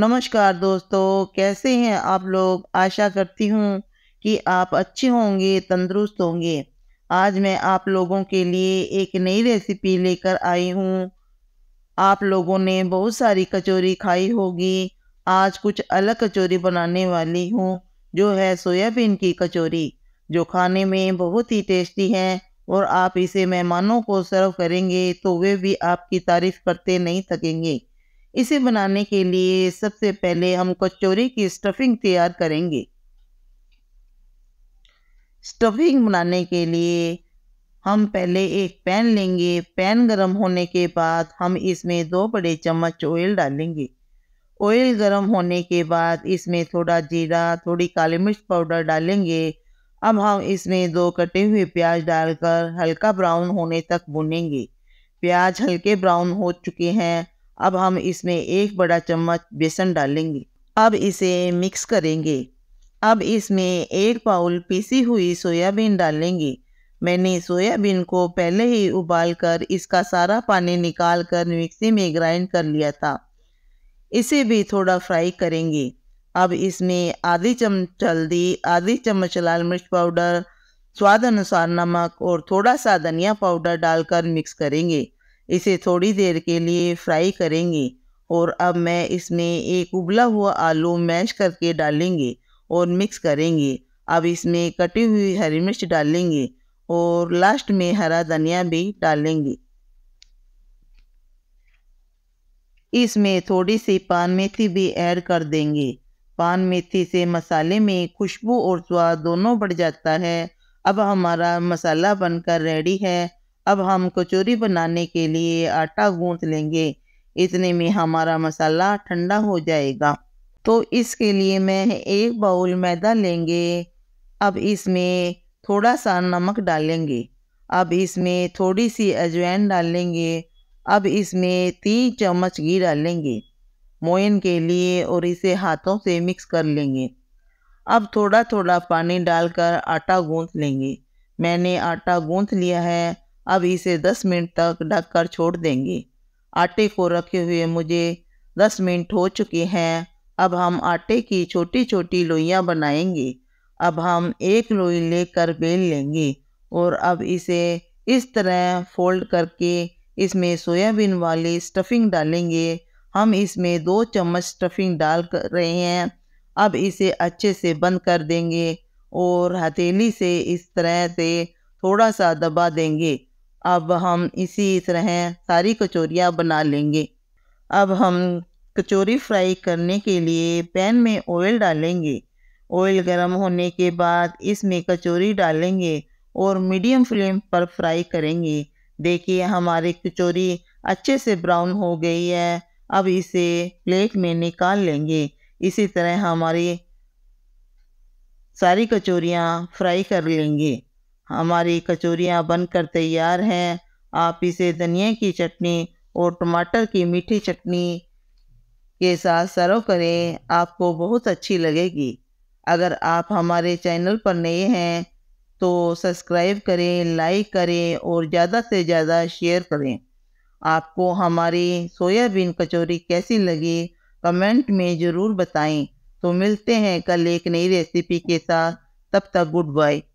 नमस्कार दोस्तों कैसे हैं आप लोग आशा करती हूँ कि आप अच्छे होंगे तंदुरुस्त होंगे आज मैं आप लोगों के लिए एक नई रेसिपी लेकर आई हूँ आप लोगों ने बहुत सारी कचौरी खाई होगी आज कुछ अलग कचौरी बनाने वाली हूँ जो है सोयाबीन की कचौरी जो खाने में बहुत ही टेस्टी है और आप इसे मेहमानों को सर्व करेंगे तो वे भी आपकी तारीफ़ करते नहीं थकेंगे इसे बनाने के लिए सबसे पहले हम कचौरी की स्टफिंग तैयार करेंगे स्टफिंग बनाने के लिए हम पहले एक पैन लेंगे पैन गरम होने के बाद हम इसमें दो बड़े चम्मच ऑयल डालेंगे ऑयल गरम होने के बाद इसमें थोड़ा जीरा थोड़ी काली मिर्च पाउडर डालेंगे अब हम इसमें दो कटे हुए प्याज डालकर हल्का ब्राउन होने तक भुनेंगे प्याज हल्के ब्राउन हो चुके हैं अब हम इसमें एक बड़ा चम्मच बेसन डालेंगे अब इसे मिक्स करेंगे अब इसमें एक पाउल पीसी हुई सोयाबीन डालेंगे मैंने सोयाबीन को पहले ही उबाल कर इसका सारा पानी निकाल कर मिक्सी में ग्राइंड कर लिया था इसे भी थोड़ा फ्राई करेंगे अब इसमें आधी चम्मच हल्दी आधी चम्मच लाल मिर्च पाउडर स्वाद अनुसार नमक और थोड़ा सा धनिया पाउडर डालकर मिक्स करेंगे इसे थोड़ी देर के लिए फ्राई करेंगे और अब मैं इसमें एक उबला हुआ आलू मैश करके डालेंगे और मिक्स करेंगे अब इसमें कटी हुई हरी मिर्च डालेंगे और लास्ट में हरा धनिया भी डालेंगे इसमें थोड़ी सी पान मेथी भी ऐड कर देंगे पान मेथी से मसाले में खुशबू और स्वाद दोनों बढ़ जाता है अब हमारा मसाला बनकर रेडी है अब हम कचौरी बनाने के लिए आटा गूंथ लेंगे इतने में हमारा मसाला ठंडा हो जाएगा तो इसके लिए मैं एक बाउल मैदा लेंगे अब इसमें थोड़ा सा नमक डालेंगे अब इसमें थोड़ी सी अजवाइन डालेंगे अब इसमें तीन चम्मच घी डालेंगे मोयन के लिए और इसे हाथों से मिक्स कर लेंगे अब थोड़ा थोड़ा पानी डालकर आटा गूंथ लेंगे मैंने आटा गूंथ लिया है अब इसे दस मिनट तक ढककर छोड़ देंगे आटे को रखे हुए मुझे दस मिनट हो चुके हैं अब हम आटे की छोटी छोटी लोइयाँ बनाएंगे अब हम एक लोई लेकर बेल लेंगे और अब इसे इस तरह फोल्ड करके इसमें सोयाबीन वाली स्टफिंग डालेंगे हम इसमें दो चम्मच स्टफिंग डाल कर रहे हैं अब इसे अच्छे से बंद कर देंगे और हथेली से इस तरह से थोड़ा सा दबा देंगे अब हम इसी तरह सारी कचौरियाँ बना लेंगे अब हम कचौरी फ्राई करने के लिए पैन में ऑयल डालेंगे ऑयल गर्म होने के बाद इसमें कचौरी डालेंगे और मीडियम फ्लेम पर फ्राई करेंगे देखिए हमारी कचौरी अच्छे से ब्राउन हो गई है अब इसे प्लेट में निकाल लेंगे इसी तरह हमारी सारी कचौरियाँ फ्राई कर लेंगे हमारी कचौरियाँ बनकर तैयार हैं आप इसे धनिया की चटनी और टमाटर की मीठी चटनी के साथ सर्व करें आपको बहुत अच्छी लगेगी अगर आप हमारे चैनल पर नए हैं तो सब्सक्राइब करें लाइक करें और ज़्यादा से ज़्यादा शेयर करें आपको हमारी सोयाबीन कचौरी कैसी लगी कमेंट में ज़रूर बताएं तो मिलते हैं कल एक नई रेसिपी के साथ तब तक गुड बाय